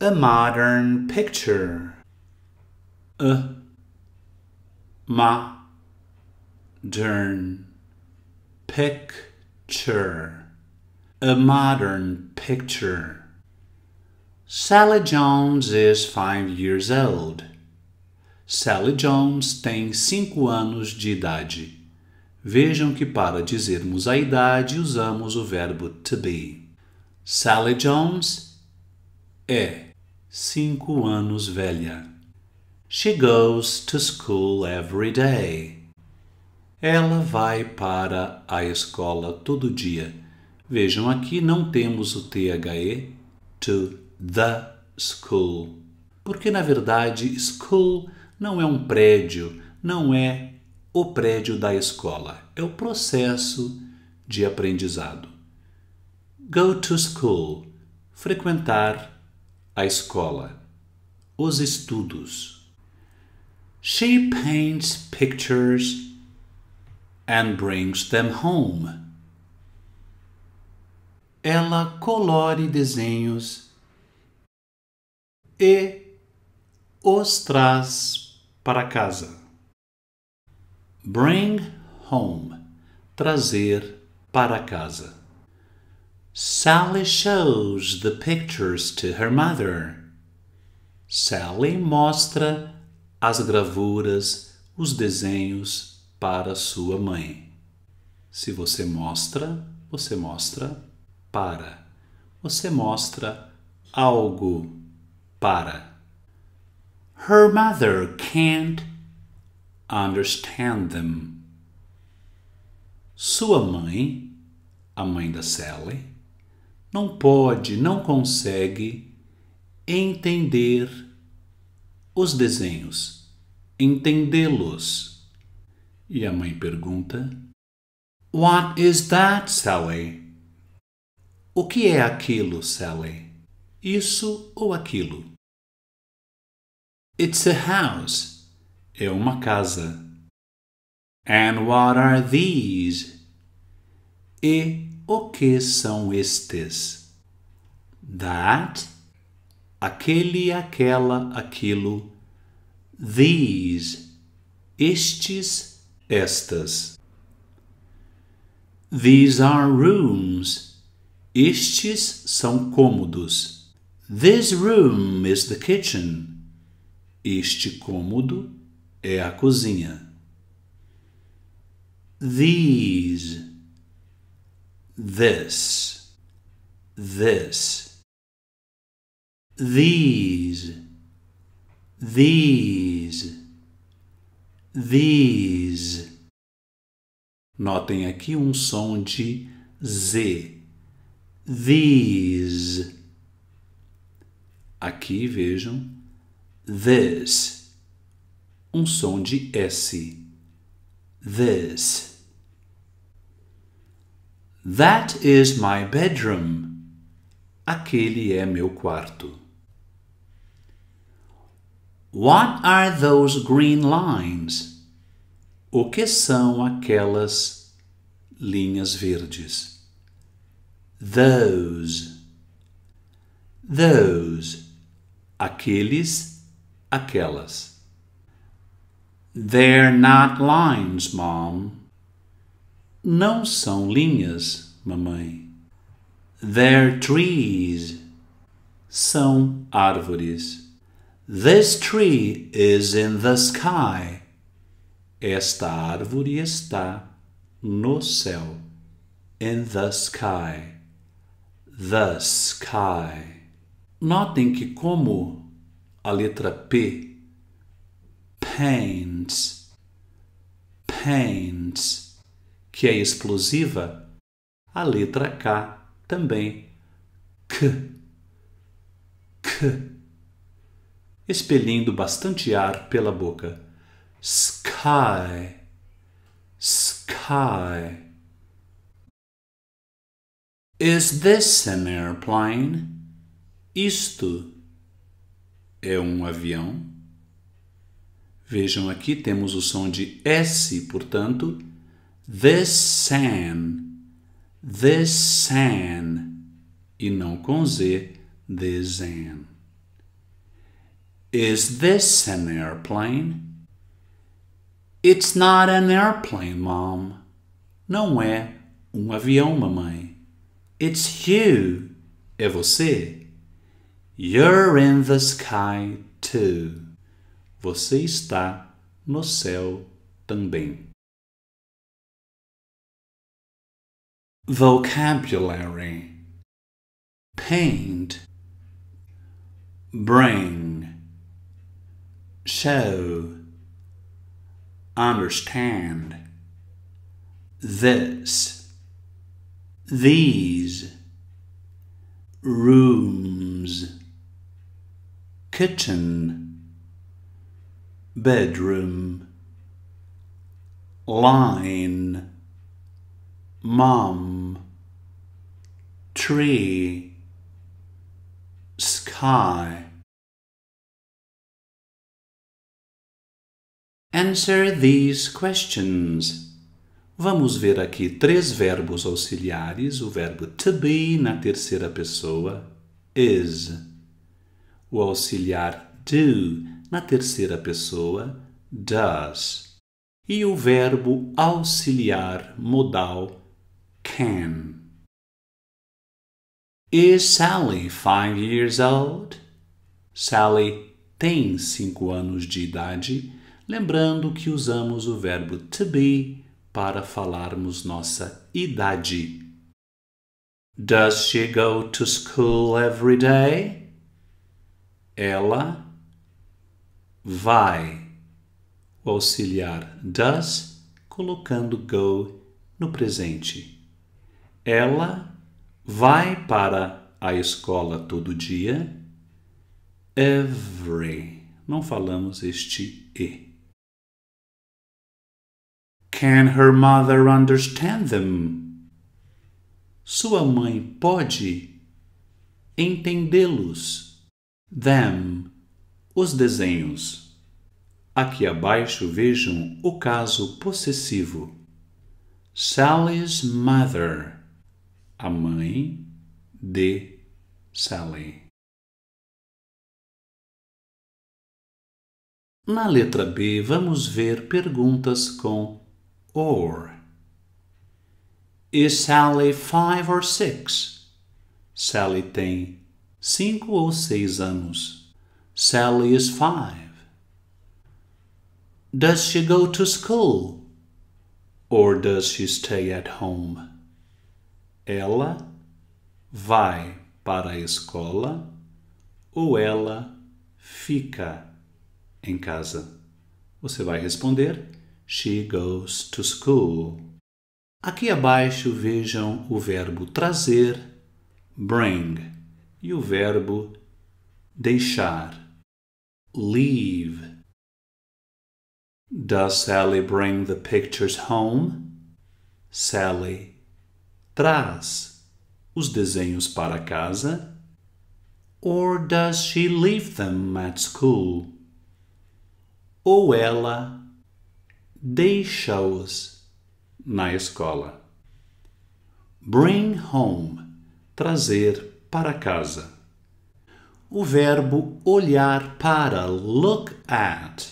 A modern picture. A modern picture. A modern picture. Sally Jones is five years old. Sally Jones tem cinco anos de idade. Vejam que para dizermos a idade usamos o verbo to be. Sally Jones é cinco anos velha. She goes to school every day. Ela vai para a escola todo dia. Vejam aqui não temos o THE to the school, porque na verdade school não é um prédio, não é o prédio da escola, é o processo de aprendizado. Go to school. Frequentar a escola. Os estudos. She paints pictures and brings them home. Ela colore desenhos e os traz para casa. Bring home trazer para casa. Sally shows the pictures to her mother. Sally mostra as gravuras, os desenhos para sua mãe. Se você mostra, você mostra para. Você mostra algo para. Her mother can't understand them. Sua mãe, a mãe da Sally, não pode, não consegue entender os desenhos, entendê-los. E a mãe pergunta: What is that, Sally? O que é aquilo, Sally? Isso ou aquilo? It's a house. É uma casa. And what are these? E o que são estes? That, aquele, aquela, aquilo. These, estes, estas. These are rooms. Estes são cômodos. This room is the kitchen. Este cômodo é a cozinha. These this, this, these, these, these. Notem aqui um som de Z. These. Aqui vejam this, um som de S. This. That is my bedroom. Aquele é meu quarto. What are those green lines? O que são aquelas linhas verdes? Those. Those. Aqueles, aquelas. They're not lines, Mom. Não são linhas, mamãe. They're trees. São árvores. This tree is in the sky. Esta árvore está no céu. In the sky. The sky. Notem que, como a letra P, paints, paints que é explosiva, a letra K também. K. K. Expelindo bastante ar pela boca. Sky. Sky. Is this an airplane? Isto é um avião? Vejam aqui, temos o som de S, portanto, this san, this san, e não com z, this an. Is this an airplane? It's not an airplane, mom. Não é um avião, mamãe. It's you. É você. You're in the sky too. Você está no céu também. vocabulary, paint, bring, show, understand, this, these, rooms, kitchen, bedroom, line, mom, tree sky Answer these questions. Vamos ver aqui três verbos auxiliares, o verbo to be na terceira pessoa, is. O auxiliar do na terceira pessoa, does. E o verbo auxiliar modal, can. Is Sally five years old? Sally tem cinco anos de idade. Lembrando que usamos o verbo to be para falarmos nossa idade. Does she go to school every day? Ela vai. O auxiliar does colocando go no presente. Ela vai para a escola todo dia. Every. Não falamos este E. Can her mother understand them? Sua mãe pode entendê-los. Them. Os desenhos. Aqui abaixo vejam o caso possessivo. Sally's mother a mãe de Salem. Na letra B, vamos ver perguntas com or. Is Sally five or six? Sally tem cinco ou seis anos. Sally is five. Does she go to school? Or does she stay at home? Ela vai para a escola ou ela fica em casa? Você vai responder: She goes to school. Aqui abaixo vejam o verbo trazer, bring, e o verbo deixar, leave. Does Sally bring the pictures home? Sally traz os desenhos para casa? Or does she leave them at school? Ou ela deixa-os na escola? Bring home trazer para casa. O verbo olhar para, look at.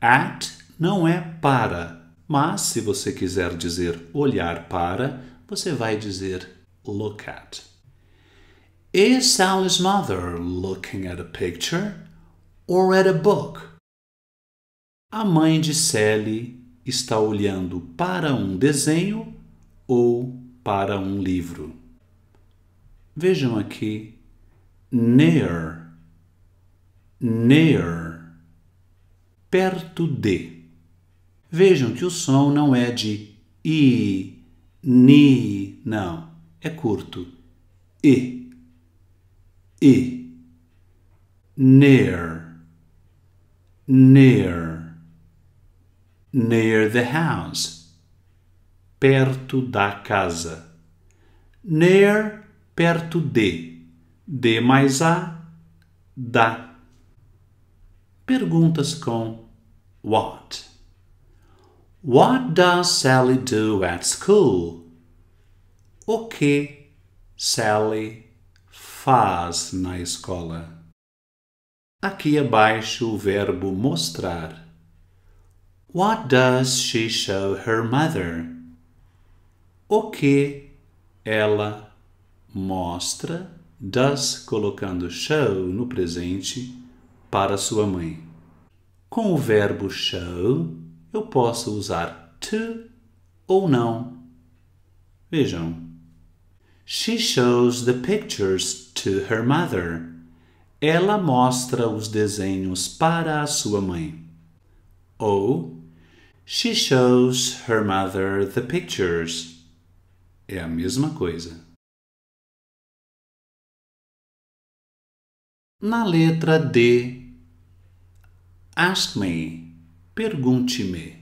At não é para, mas se você quiser dizer olhar para, você vai dizer look at. Is Sally's mother looking at a picture or at a book? A mãe de Sally está olhando para um desenho ou para um livro. Vejam aqui near, near, perto de. Vejam que o som não é de i Ni, não, é curto. E, e. Near, near. Near the house. Perto da casa. Near, perto de. De mais a, da. Perguntas com what. What does Sally do at school? O que Sally faz na escola? Aqui abaixo o verbo mostrar. What does she show her mother? O que ela mostra, does colocando show no presente para sua mãe. Com o verbo show, eu posso usar to ou não. Vejam. She shows the pictures to her mother. Ela mostra os desenhos para a sua mãe. Ou She shows her mother the pictures. É a mesma coisa. Na letra D, Ask me. Pergunte-me.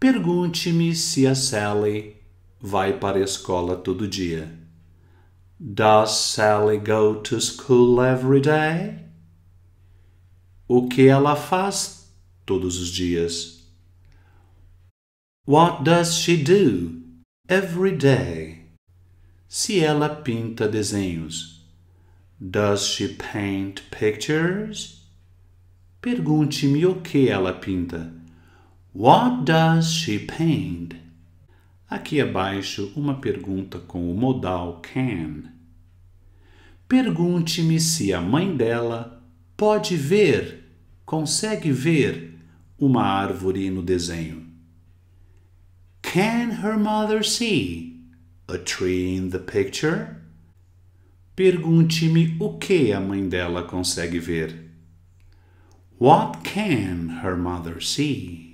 Pergunte-me se a Sally vai para a escola todo dia. Does Sally go to school every day? O que ela faz todos os dias? What does she do every day? Se ela pinta desenhos. Does she paint pictures? Pergunte-me o que ela pinta. What does she paint? Aqui abaixo, uma pergunta com o modal can. Pergunte-me se a mãe dela pode ver, consegue ver, uma árvore no desenho. Can her mother see a tree in the picture? Pergunte-me o que a mãe dela consegue ver. What can her mother see?